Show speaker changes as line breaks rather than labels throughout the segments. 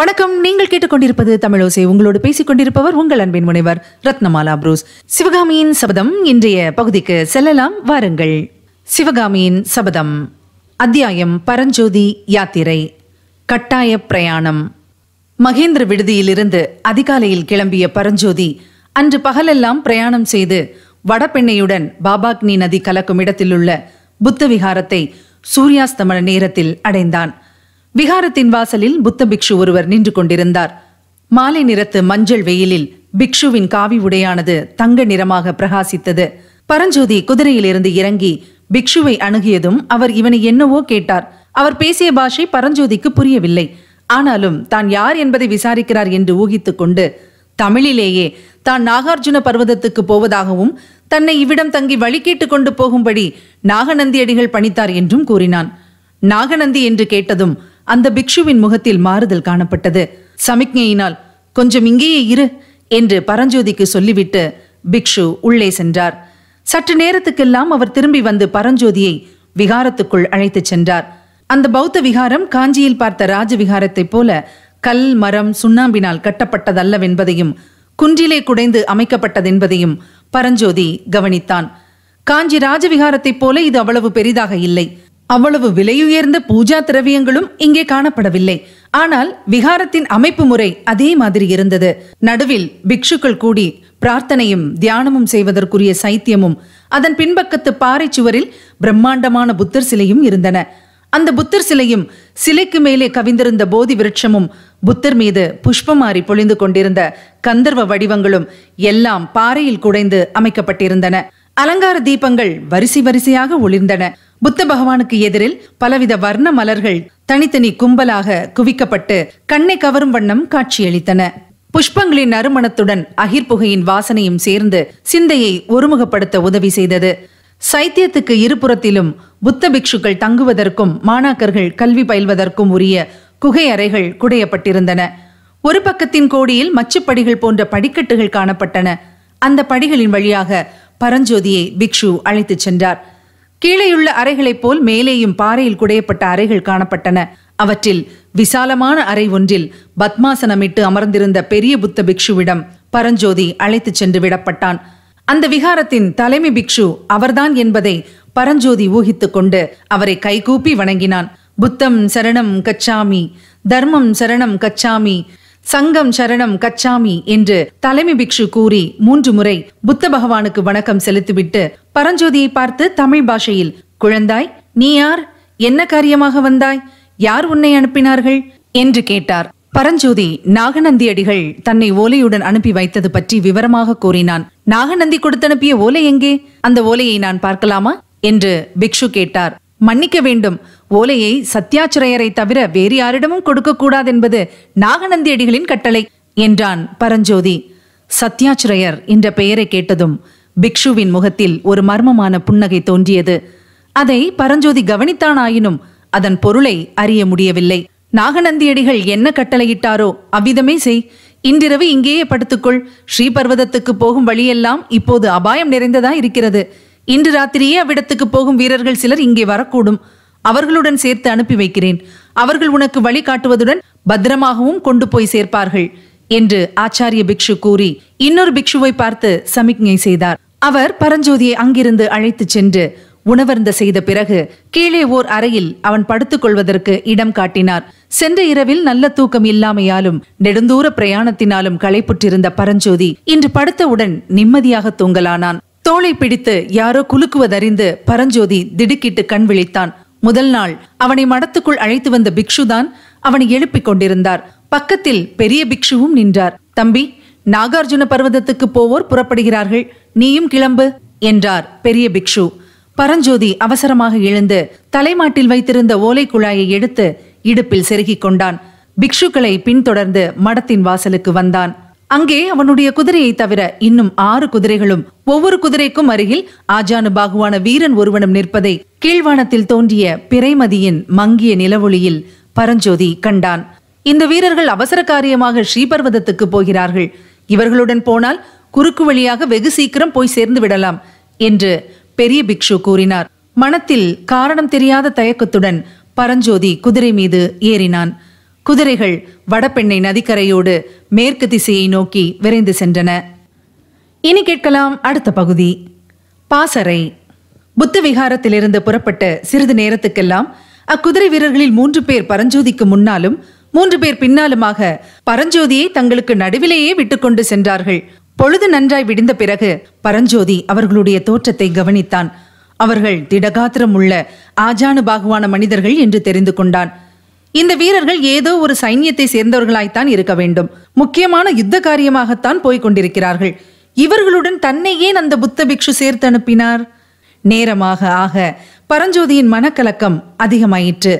வணக்கம் நீங்கள் கேட்டுக்கொண்டிருப்பது தமிழோசை உங்களோடு பேசிக் கொண்டிருப்பவர் உங்கள் அன்பின் முனைவர் ரத்னமாலா புரூஸ் சிவகாமியின் சபதம் இன்றைய பகுதிக்கு செல்லலாம் வாருங்கள் சிவகாமியின் சபதம் அத்தியாயம் பரஞ்சோதி யாத்திரை கட்டாய பிரயாணம் மகேந்திர விடுதியிலிருந்து அதிகாலையில் கிளம்பிய பரஞ்சோதி அன்று பகலெல்லாம் பிரயாணம் செய்து வடபெண்ணையுடன் பாபாக்னி நதி கலக்கும் இடத்திலுள்ள புத்த விகாரத்தை சூரியாஸ்தமன நேரத்தில் அடைந்தான் விகாரத்தின் வாசலில் புத்த பிக்ஷு ஒருவர் நின்று கொண்டிருந்தார் மாலை நிறத்து மஞ்சள் வெயிலில் பிக்ஷுவின் காவி உடையானது தங்க நிறமாக பிரகாசித்தது பரஞ்சோதி குதிரையிலிருந்து இறங்கி பிக்ஷுவை அணுகியதும் அவர் இவனை என்னவோ கேட்டார் அவர் பேசிய பாஷை பரஞ்சோதிக்கு புரியவில்லை ஆனாலும் தான் யார் என்பதை விசாரிக்கிறார் என்று ஊகித்துக் கொண்டு தமிழிலேயே தான் நாகார்ஜுன பர்வதத்துக்கு போவதாகவும் தன்னை இவ்விடம் தங்கி வழி கேட்டு கொண்டு போகும்படி நாகநந்தியடிகள் பணித்தார் என்றும் கூறினான் நாகநந்தி என்று கேட்டதும் அந்த பிக்ஷுவின் முகத்தில் மாறுதல் காணப்பட்டது சமிக்ஞையினால் கொஞ்சம் இங்கேயே இரு என்று பரஞ்சோதிக்கு சொல்லிவிட்டு பிக்ஷு உள்ளே சென்றார் சற்று நேரத்துக்கெல்லாம் அவர் திரும்பி வந்து பரஞ்சோதியை விகாரத்துக்குள் அழைத்துச் சென்றார் அந்த பௌத்த விகாரம் காஞ்சியில் பார்த்த ராஜவிகாரத்தைப் போல கல் மரம் சுண்ணாம்பினால் கட்டப்பட்டதல்லவென்பதையும் குன்றிலே குடைந்து அமைக்கப்பட்டதென்பதையும் பரஞ்சோதி கவனித்தான் காஞ்சி ராஜவிகாரத்தைப் போல இது அவ்வளவு பெரிதாக இல்லை அவ்வளவு விலையுயர்ந்த பூஜா திரவியங்களும் இங்கே காணப்படவில்லை ஆனால் விகாரத்தின் அமைப்பு முறை அதே மாதிரி இருந்தது நடுவில் பிக்ஷுக்கள் கூடி பிரார்த்தனையும் தியானமும் செய்வதற்குரிய சைத்தியமும் அதன் பின்பக்கத்து பாறை சுவரில் பிரம்மாண்டமான புத்தர் சிலையும் இருந்தன அந்த புத்தர் சிலையும் சிலைக்கு மேலே கவிந்திருந்த போதி விருட்சமும் புத்தர் மீது புஷ்பமாரி பொழிந்து கொண்டிருந்த கந்தர்வ வடிவங்களும் எல்லாம் பாறையில் குடைந்து அமைக்கப்பட்டிருந்தன அலங்கார தீபங்கள் வரிசை வரிசையாக ஒளிர்ந்தன புத்த பகவானுக்கு எதிரில் பலவித வர்ண மலர்கள் தனித்தனி கும்பலாக குவிக்கப்பட்டு கண்ணை கவரும் வண்ணம் காட்சியளித்தன புஷ்பங்களின் நறுமணத்துடன் அகிர் புகையின் வாசனையும் சேர்ந்து சிந்தையை ஒருமுகப்படுத்த உதவி செய்தது சைத்தியத்துக்கு இருபுறத்திலும் புத்த பிக்ஷுக்கள் தங்குவதற்கும் மாணாக்கர்கள் கல்வி பயில்வதற்கும் உரிய குகை அறைகள் குடையப்பட்டிருந்தன ஒரு பக்கத்தின் கோடியில் மச்சுப்படிகள் போன்ற படிக்கட்டுகள் காணப்பட்டன அந்த படிகளின் வழியாக பரஞ்சோதியை பிக்ஷு அழைத்துச் சென்றார் கீழேயுள்ள அறைகளைப் போல் மேலேயும் பாறையில் குடையப்பட்ட அறைகள் காணப்பட்டன அவற்றில் விசாலமான அறை ஒன்றில் பத்மாசனமிட்டு அமர்ந்திருந்த பெரிய புத்த பிக்ஷுவிடம் பரஞ்சோதி அழைத்துச் சென்று விடப்பட்டான் அந்த விகாரத்தின் தலைமை பிக்ஷு அவர்தான் என்பதை பரஞ்சோதி ஊகித்துக் கொண்டு அவரை கைகூப்பி வணங்கினான் புத்தம் சரணம் கச்சாமி தர்மம் சரணம் கச்சாமி சங்கம் சரணம் கச்சாமி என்று தலைமை பிக்ஷு கூறி மூன்று முறை புத்த பகவானுக்கு வணக்கம் செலுத்திவிட்டு பரஞ்சோதியை பார்த்து தமிழ் பாஷையில் குழந்தாய் நீ யார் என்ன காரியமாக வந்தாய் யார் உன்னை அனுப்பினார்கள் என்று கேட்டார் பரஞ்சோதி நாகநந்தி அடிகள் தன்னை ஓலையுடன் அனுப்பி வைத்தது பற்றி விவரமாக கூறினான் நாகநந்தி கொடுத்தனுப்பிய ஓலை எங்கே அந்த ஓலையை நான் பார்க்கலாமா என்று பிக்ஷு கேட்டார் மன்னிக்க வேண்டும் ஓலையை சத்யாச்சிரையரை தவிர வேறு யாரிடமும் கொடுக்கக்கூடாது என்பது நாகநந்தி அடிகளின் கட்டளை என்றான் பரஞ்சோதி சத்யாச்சிரையர் என்ற பெயரை கேட்டதும் பிக்ஷுவின் முகத்தில் ஒரு மர்மமான புன்னகை தோன்றியது அதை பரஞ்சோதி கவனித்தானாயினும் அதன் பொருளை அறிய முடியவில்லை நாகநந்தியடிகள் என்ன கட்டளையிட்டாரோ அவ்விதமே செய் இன்றிரவு இங்கேயே படுத்துக்கொள் ஸ்ரீபர்வதத்துக்கு போகும் வழியெல்லாம் இப்போது அபாயம் நிறைந்ததா இருக்கிறது இன்று ராத்திரியே அவ்விடத்துக்கு போகும் வீரர்கள் சிலர் இங்கே வரக்கூடும் அவர்களுடன் சேர்த்து அனுப்பி வைக்கிறேன் அவர்கள் உனக்கு வழிகாட்டுவதுடன் பத்திரமாகவும் கொண்டு போய் சேர்ப்பார்கள் என்று ஆச்சாரிய பிக்ஷு கூறி இன்னொரு பிக்ஷுவை பார்த்து சமிக்ஞை செய்தார் அவர் பரஞ்சோதியை அங்கிருந்து அழைத்துச் சென்று உணவருந்த செய்த பிறகு கீழே ஓர் அறையில் அவன் படுத்துக் கொள்வதற்கு இடம் காட்டினார் சென்ற இரவில் நல்ல தூக்கம் இல்லாமையாலும் நெடுந்தூர பிரயாணத்தினாலும் களைப்புற்றிருந்த பரஞ்சோதி இன்று படுத்தவுடன் நிம்மதியாக தூங்கலானான் தோளை பிடித்து யாரோ குலுக்குவதறிந்து பரஞ்சோதி திடுக்கிட்டு கண் விழித்தான் முதல் நாள் அவனை மடத்துக்குள் அழைத்து வந்த பிக்ஷுதான் அவனை எழுப்பிக் கொண்டிருந்தார் பக்கத்தில் பெரிய பிக்ஷுவும் நின்றார் தம்பி நாகார்ஜுன பர்வதத்துக்கு போவோர் புறப்படுகிறார்கள் நீயும் கிளம்பு என்றார் பெரிய பிக்ஷு பரஞ்சோதி அவசரமாக எழுந்து தலைமாட்டில் வைத்திருந்த ஓலை குழாயை எடுத்து இடுப்பில் செருகிக் கொண்டான் பிக்ஷுக்களை பின்தொடர்ந்து மடத்தின் வாசலுக்கு வந்தான் அங்கே அவனுடைய குதிரையை தவிர இன்னும் ஆறு குதிரைகளும் ஒவ்வொரு குதிரைக்கும் அருகில் ஆஜானு பாகுவான வீரன் ஒருவனும் நிற்பதை கீழ்வானத்தில் தோன்றிய பிறைமதியின் மங்கிய நிலவொளியில் பரஞ்சோதி கண்டான் இந்த வீரர்கள் அவசர காரியமாக ஸ்ரீபர்வதத்துக்கு போகிறார்கள் இவர்களுடன் போனால் குறுக்கு வழியாக வெகு சீக்கிரம் போய் சேர்ந்து விடலாம் என்று பெரிய பிக்ஷு கூறினார் மனத்தில் காரணம் தெரியாத தயக்கத்துடன் பரஞ்சோதி குதிரை மீது ஏறினான் குதிரைகள் வடபெண்ணை நதிக்கரையோடு மேற்கு திசையை நோக்கி விரைந்து சென்றன இனி கேட்கலாம் அடுத்த பகுதி பாசறை புத்த விகாரத்திலிருந்து புறப்பட்ட சிறிது நேரத்துக்கெல்லாம் அக்குதிரை வீரர்களில் மூன்று பேர் பரஞ்சோதிக்கு முன்னாலும் மூன்று பேர் பின்னாலுமாக பரஞ்சோதியை தங்களுக்கு நடுவிலேயே விட்டுக்கொண்டு சென்றார்கள் பொழுது நன்றாய் விடிந்த பிறகு பரஞ்சோதி அவர்களுடைய தோற்றத்தை கவனித்தான் அவர்கள் திடகாத்திரம் உள்ள ஆஜானு பாகுவான மனிதர்கள் என்று தெரிந்து கொண்டான் இந்த வீரர்கள் ஏதோ ஒரு சைன்யத்தை சேர்ந்தவர்களாய்த்தான் இருக்க வேண்டும் முக்கியமான யுத்த காரியமாகத்தான் போய்க் கொண்டிருக்கிறார்கள் இவர்களுடன் தன்னை ஏன் அந்த புத்த பிக்ஷு சேர்த்து அனுப்பினார் நேரமாக ஆக பரஞ்சோதியின் மனக்கலக்கம் அதிகமாயிற்று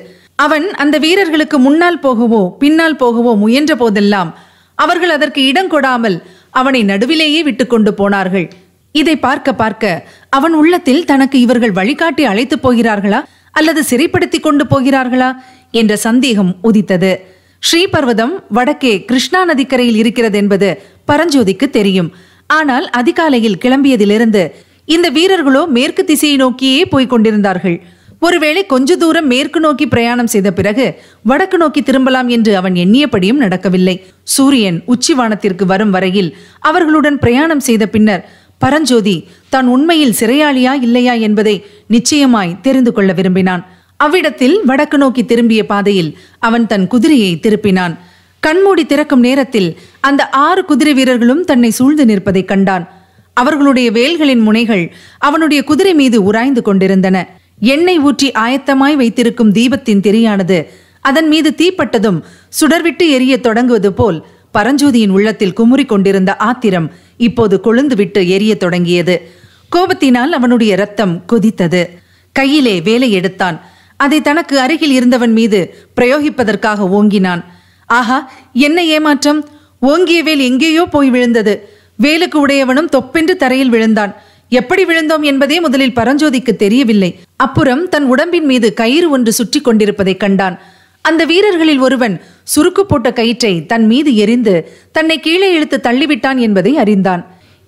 அவன் அந்த வீரர்களுக்கு முன்னால் போகவோ பின்னால் போகவோ முயன்ற போதெல்லாம் அவர்கள் அதற்கு இடம் கொடாமல் அவனை நடுவிலேயே விட்டு கொண்டு போனார்கள் இதை பார்க்க பார்க்க அவன் உள்ளத்தில் தனக்கு இவர்கள் வழிகாட்டி அழைத்து போகிறார்களா அல்லது சிறைப்படுத்தி கொண்டு போகிறார்களா என்ற சந்தேகம் உதித்தது ஸ்ரீபர்வதம் வடக்கே கிருஷ்ணா நதிக்கரையில் இருக்கிறது என்பது பரஞ்சோதிக்கு தெரியும் ஆனால் அதிகாலையில் கிளம்பியதிலிருந்து இந்த வீரர்களோ மேற்கு திசையை நோக்கியே போய்க் கொண்டிருந்தார்கள் ஒருவேளை கொஞ்ச தூரம் மேற்கு நோக்கி பிரயாணம் செய்த பிறகு வடக்கு நோக்கி திரும்பலாம் என்று அவன் எண்ணியபடியும் நடக்கவில்லை சூரியன் உச்சிவானத்திற்கு வரும் வரையில் அவர்களுடன் பிரயாணம் செய்த பின்னர் பரஞ்சோதி தான் உண்மையில் சிறையாளியா இல்லையா என்பதை நிச்சயமாய் தெரிந்து கொள்ள விரும்பினான் அவ்விடத்தில் வடக்கு நோக்கி திரும்பிய பாதையில் அவன் தன் குதிரையை திருப்பினான் கண்மூடி திறக்கும் நேரத்தில் அந்த ஆறு குதிரை வீரர்களும் தன்னை சூழ்ந்து நிற்பதை கண்டான் அவர்களுடைய வேல்களின் முனைகள் அவனுடைய குதிரை மீது உராய்ந்து கொண்டிருந்தன எண்ணெய் ஊற்றி ஆயத்தமாய் வைத்திருக்கும் தீபத்தின் திரியானது அதன் மீது தீப்பட்டதும் சுடர்விட்டு எரிய தொடங்குவது போல் பரஞ்சோதியின் உள்ளத்தில் குமுறி கொண்டிருந்த ஆத்திரம் இப்போது கொழுந்துவிட்டு எரிய தொடங்கியது கோபத்தினால் அவனுடைய ரத்தம் கொதித்தது கையிலே வேலை எடுத்தான் அதை தனக்கு அருகில் இருந்தவன் மீது பிரயோகிப்பதற்காக ஓங்கினான் ஆஹா என்ன ஏமாற்றம் ஓங்கிய வேல் எங்கேயோ போய் விழுந்தது வேலுக்கு உடையவனும் தொப்பென்று தரையில் விழுந்தான் எப்படி விழுந்தோம் என்பதே முதலில் பரஞ்சோதிக்கு தெரியவில்லை அப்புறம் தன் உடம்பின் மீது கயிறு ஒன்று சுற்றி கொண்டிருப்பதை கண்டான் அந்த வீரர்களில் ஒருவன் சுருக்கு போட்ட கயிற்றை தன் மீது எரிந்து தன்னை கீழே இழுத்து தள்ளிவிட்டான் என்பதை அறிந்தான்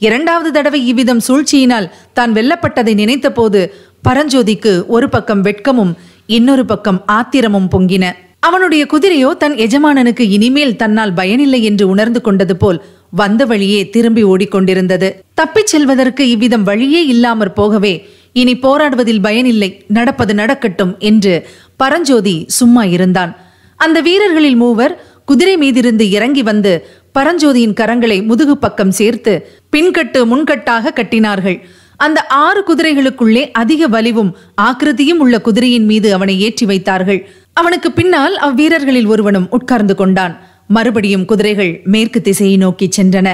இரண்டாவது தடவை இவ்விதம் சூழ்ச்சியினால் தான் வெல்லப்பட்டதை நினைத்தபோது பரஞ்சோதிக்கு ஒரு பக்கம் வெட்கமும் இன்னொரு பக்கம் ஆத்திரமும் பொங்கின அவனுடைய குதிரையோ தன் எஜமானனுக்கு இனிமேல் தன்னால் பயனில்லை என்று உணர்ந்து கொண்டது போல் வந்த வழியே திரும்பி ஓடிக்கொண்டிருந்தது தப்பிச் செல்வதற்கு இவ்விதம் வழியே இல்லாமற் போகவே இனி போராடுவதில் பயனில்லை நடப்பது நடக்கட்டும் என்று பரஞ்சோதி சும்மா இருந்தான் அந்த வீரர்களில் மூவர் குதிரை மீதிருந்து இறங்கி வந்து பரஞ்சோதியின் கரங்களை முதுகு பக்கம் சேர்த்து பின்கட்டு முன்கட்டாக கட்டினார்கள் அந்த ஆறு குதிரைகளுக்குள்ளே அதிக வலிவும் ஆக்கிருதியும் உள்ள குதிரையின் மீது அவனை ஏற்றி வைத்தார்கள் அவனுக்கு பின்னால் அவ்வீரர்களில் ஒருவனும் உட்கார்ந்து கொண்டான் மறுபடியும் குதிரைகள் மேற்கு திசையை நோக்கி சென்றன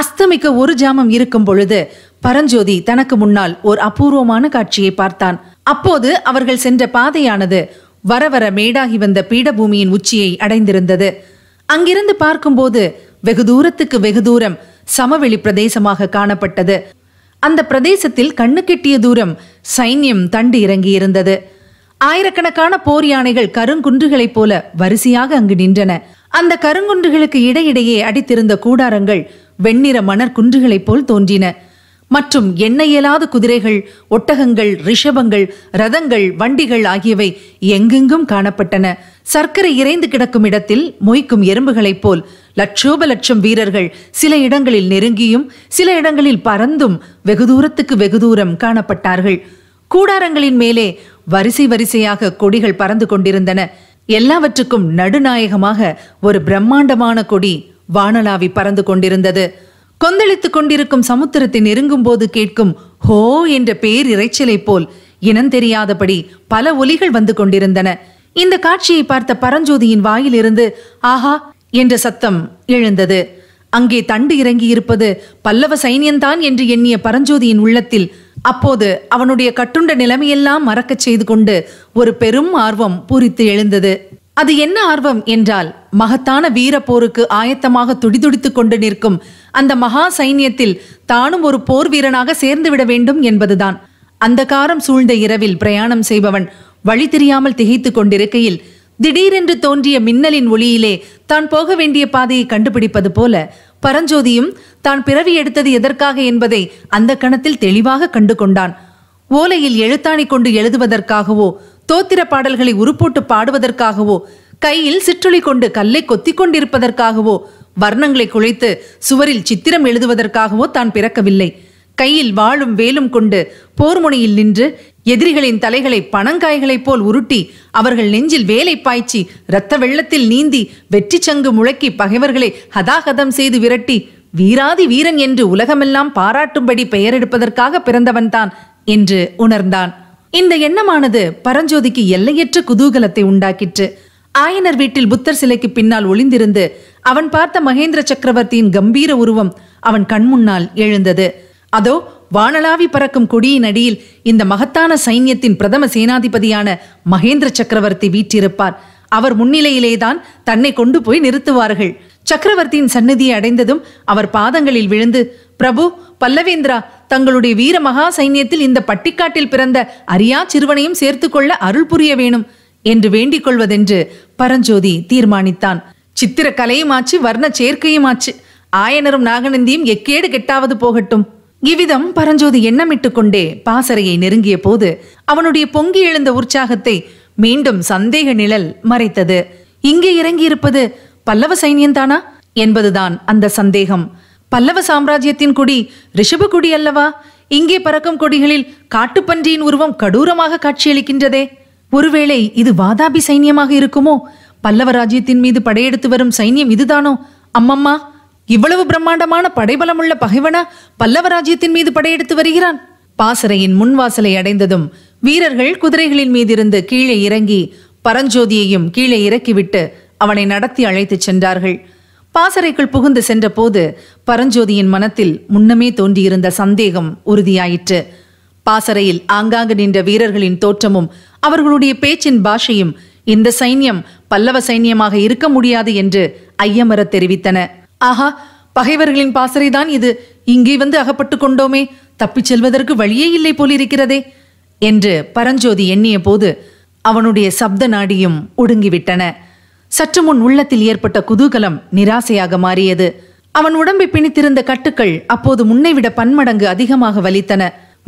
அஸ்தமிக்க ஒரு ஜாமம் இருக்கும் பொழுது பரஞ்சோதி தனக்கு முன்னால் ஓர் அபூர்வமான காட்சியை பார்த்தான் அப்போது அவர்கள் சென்ற பாதையானது வர வர மேடாகி வந்த பீடபூமியின் உச்சியை அடைந்திருந்தது அங்கிருந்து பார்க்கும்போது வெகு தூரத்துக்கு வெகு தூரம் சமவெளி பிரதேசமாக காணப்பட்டது அந்த பிரதேசத்தில் கண்ணு கெட்டிய தூரம் சைன்யம் தண்டு இறங்கியிருந்தது ஆயிரக்கணக்கான போர் யானைகள் கருங்குன்றுகளைப் போல வரிசையாக அங்கு நின்றன அந்த கருங்குன்றுகளுக்கு இடையிடையே அடித்திருந்த கூடாரங்கள் வெண்ணிற குன்றுகளைப் போல் தோன்றின மற்றும் எண்ணெய் இயலாத குதிரைகள் ஒட்டகங்கள் ரிஷபங்கள் ரதங்கள் வண்டிகள் ஆகியவை எங்கெங்கும் காணப்பட்டன சர்க்கரை இறைந்து கிடக்கும் இடத்தில் மொய்க்கும் எறும்புகளைப் போல் லட்சோப லட்சம் வீரர்கள் சில இடங்களில் நெருங்கியும் சில இடங்களில் பறந்தும் வெகு தூரத்துக்கு வெகு தூரம் காணப்பட்டார்கள் கூடாரங்களின் மேலே வரிசை வரிசையாக கொடிகள் பறந்து கொண்டிருந்தன எல்லாவற்றுக்கும் நடுநாயகமாக ஒரு பிரம்மாண்டமான கொடி வானலாவி பறந்து கொண்டிருந்தது கொந்தளித்துக் கொண்டிருக்கும் சமுத்திரத்தை நெருங்கும் போது கேட்கும் ஹோ என்ற பேர் இறைச்சலை போல் இனம் தெரியாதபடி பல ஒலிகள் வந்து கொண்டிருந்தன இந்த காட்சியை பார்த்த பரஞ்சோதியின் வாயிலிருந்து ஆஹா என்ற சத்தம் எழுந்தது அங்கே தண்டு இறங்கி இருப்பது பல்லவ சைனியன்தான் என்று எண்ணிய பரஞ்சோதியின் உள்ளத்தில் அப்போது அவனுடைய கட்டுண்ட நிலைமையெல்லாம் மறக்கச் செய்து கொண்டு ஒரு பெரும் ஆர்வம் பூரித்து எழுந்தது அது என்ன ஆர்வம் என்றால் மகத்தான வீர போருக்கு ஆயத்தமாக துடிதுடித்துக் கொண்டு நிற்கும் அந்த மகா சைன்யத்தில் தானும் ஒரு போர் வீரனாக சேர்ந்துவிட வேண்டும் என்பதுதான் அந்த காரம் சூழ்ந்த இரவில் பிரயாணம் செய்பவன் வழி தெரியாமல் திகைத்துக் கொண்டிருக்கையில் திடீரென்று தோன்றிய மின்னலின் ஒளியிலே தான் போக வேண்டிய பாதையை கண்டுபிடிப்பது போல பரஞ்சோதியும் தான் பிறவி எடுத்தது எதற்காக என்பதை அந்த கணத்தில் தெளிவாக கண்டு கொண்டான் ஓலையில் எழுத்தாணி கொண்டு எழுதுவதற்காகவோ தோத்திர பாடல்களை உருப்போட்டு பாடுவதற்காகவோ கையில் சிற்றுளி கொண்டு கல்லை கொத்தி கொண்டிருப்பதற்காகவோ வர்ணங்களை குழைத்து சுவரில் சித்திரம் எழுதுவதற்காகவோ தான் பிறக்கவில்லை கையில் வாழும் வேலும் கொண்டு போர்முனையில் நின்று எதிரிகளின் தலைகளை பணங்காய்களைப் போல் உருட்டி அவர்கள் நெஞ்சில் வேலை பாய்ச்சி இரத்த வெள்ளத்தில் நீந்தி வெற்றி சங்கு முழக்கி பகைவர்களை ஹதாகதம் செய்து விரட்டி வீராதி வீரன் என்று உலகமெல்லாம் பாராட்டும்படி பெயரெடுப்பதற்காக பிறந்தவன்தான் என்று உணர்ந்தான் இந்த எண்ணமானது பரஞ்சோதிக்கு எல்லையற்ற குதூகலத்தை உண்டாக்கிற்று ஆயனர் வீட்டில் புத்தர் சிலைக்கு பின்னால் ஒளிந்திருந்து அவன் பார்த்த மகேந்திர சக்கரவர்த்தியின் கம்பீர உருவம் அவன் கண்முன்னால் எழுந்தது அதோ வானளாவி பறக்கும் கொடியின் அடியில் இந்த மகத்தான சைன்யத்தின் பிரதம சேனாதிபதியான மகேந்திர சக்கரவர்த்தி வீற்றிருப்பார் அவர் முன்னிலையிலேதான் தன்னை கொண்டு போய் நிறுத்துவார்கள் சக்கரவர்த்தியின் சன்னதியை அடைந்ததும் அவர் பாதங்களில் விழுந்து பிரபு பல்லவேந்திரா தங்களுடைய வீர மகா சைன்யத்தில் இந்த பட்டிக்காட்டில் பிறந்த அரியா சிறுவனையும் சேர்த்துக்கொள்ள அருள் புரிய வேணும் என்று வேண்டிக் கொள்வதென்று பரஞ்சோதி தீர்மானித்தான் சித்திர கலையுமாச்சு வர்ண சேர்க்கையுமாச்சு ஆயனரும் நாகநந்தியும் எக்கேடு கெட்டாவது போகட்டும் இவ்விதம் பரஞ்சோதி எண்ணமிட்டு கொண்டே பாசறையை நெருங்கிய போது அவனுடைய பொங்கி எழுந்த உற்சாகத்தை மீண்டும் சந்தேக நிழல் மறைத்தது இங்கே இறங்கியிருப்பது பல்லவ தானா என்பதுதான் அந்த சந்தேகம் பல்லவ சாம்ராஜ்யத்தின் கொடி ரிஷப கொடி அல்லவா இங்கே பறக்கும் கொடிகளில் காட்டுப்பன்றியின் உருவம் கடூரமாக காட்சியளிக்கின்றதே ஒருவேளை இது வாதாபி சைன்யமாக இருக்குமோ பல்லவ ராஜ்யத்தின் மீது படையெடுத்து வரும் சைன்யம் இதுதானோ அம்மம்மா இவ்வளவு பிரம்மாண்டமான படைபலமுள்ள பகைவனா பல்லவராஜ்யத்தின் மீது படையெடுத்து வருகிறான் பாசறையின் முன்வாசலை அடைந்ததும் வீரர்கள் குதிரைகளின் மீதிருந்து கீழே இறங்கி பரஞ்சோதியையும் கீழே இறக்கிவிட்டு அவனை நடத்தி அழைத்துச் சென்றார்கள் பாசறைக்குள் புகுந்து சென்றபோது பரஞ்சோதியின் மனத்தில் முன்னமே தோன்றியிருந்த சந்தேகம் உறுதியாயிற்று பாசறையில் ஆங்காங்கு நின்ற வீரர்களின் தோற்றமும் அவர்களுடைய பேச்சின் பாஷையும் இந்த சைன்யம் பல்லவ சைன்யமாக இருக்க முடியாது என்று ஐயமர தெரிவித்தன ஆஹா பகைவர்களின் பாசறைதான் இது இங்கே வந்து அகப்பட்டு கொண்டோமே தப்பிச் செல்வதற்கு வழியே இல்லை போலிருக்கிறதே என்று பரஞ்சோதி எண்ணிய போது அவனுடைய சப்த நாடியும் ஒடுங்கிவிட்டன சற்று முன் உள்ளத்தில் ஏற்பட்ட குதூகலம் நிராசையாக மாறியது அவன் உடம்பை பிணித்திருந்த கட்டுக்கள் அப்போது முன்னைவிட பன்மடங்கு அதிகமாக வலித்தன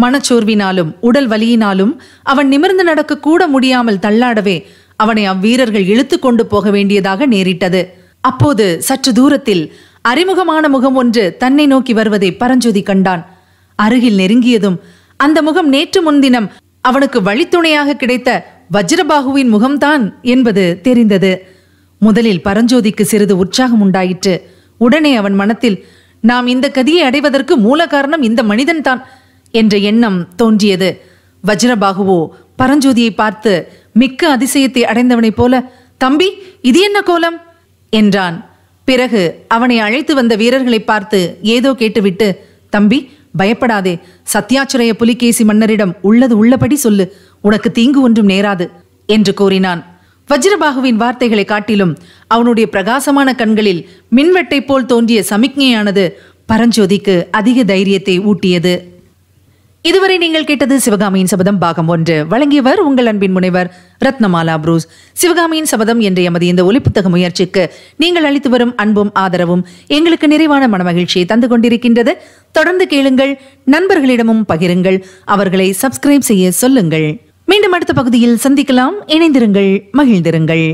மனச்சோர்வினாலும் உடல் வலியினாலும் அவன் நிமிர்ந்து நடக்க கூட முடியாமல் தள்ளாடவே அவனை அவ்வீரர்கள் இழுத்து கொண்டு போக வேண்டியதாக நேரிட்டது அப்போது சற்று தூரத்தில் அறிமுகமான முகம் ஒன்று தன்னை நோக்கி வருவதை பரஞ்சோதி கண்டான் அருகில் நெருங்கியதும் அந்த முகம் நேற்று முன்தினம் அவனுக்கு வழித்துணையாக கிடைத்த வஜ்ரபாகுவின் முகம்தான் என்பது தெரிந்தது முதலில் பரஞ்சோதிக்கு சிறிது உற்சாகம் உண்டாயிற்று உடனே அவன் மனத்தில் நாம் இந்த கதியை அடைவதற்கு மூல காரணம் இந்த மனிதன்தான் என்ற எண்ணம் தோன்றியது வஜ்ரபாகுவோ பரஞ்சோதியை பார்த்து மிக்க அதிசயத்தை அடைந்தவனைப் போல தம்பி இது என்ன கோலம் என்றான் பிறகு அவனை அழைத்து வந்த வீரர்களை பார்த்து ஏதோ கேட்டுவிட்டு தம்பி பயப்படாதே சத்யாச்சிரய புலிகேசி மன்னரிடம் உள்ளது உள்ளபடி சொல்லு உனக்கு தீங்கு ஒன்றும் நேராது என்று கூறினான் வஜ்ரபாகுவின் வார்த்தைகளை காட்டிலும் அவனுடைய பிரகாசமான கண்களில் மின்வெட்டை போல் தோன்றிய சமிக்ஞையானது பரஞ்சோதிக்கு அதிக தைரியத்தை ஊட்டியது இதுவரை நீங்கள் கேட்டது சிவகாமியின் சபதம் பாகம் ஒன்று வழங்கியவர் உங்கள் அன்பின் முனைவர் ரத்னமாலா புரூஸ் சிவகாமியின் சபதம் என்ற எமது இந்த ஒலிப்புத்தக முயற்சிக்கு நீங்கள் அளித்து வரும் அன்பும் ஆதரவும் எங்களுக்கு நிறைவான மனமகிழ்ச்சியை தந்து கொண்டிருக்கின்றது தொடர்ந்து கேளுங்கள் நண்பர்களிடமும் பகிருங்கள் அவர்களை சப்ஸ்கிரைப் செய்ய சொல்லுங்கள் மீண்டும் அடுத்த பகுதியில் சந்திக்கலாம் இணைந்திருங்கள் மகிழ்ந்திருங்கள்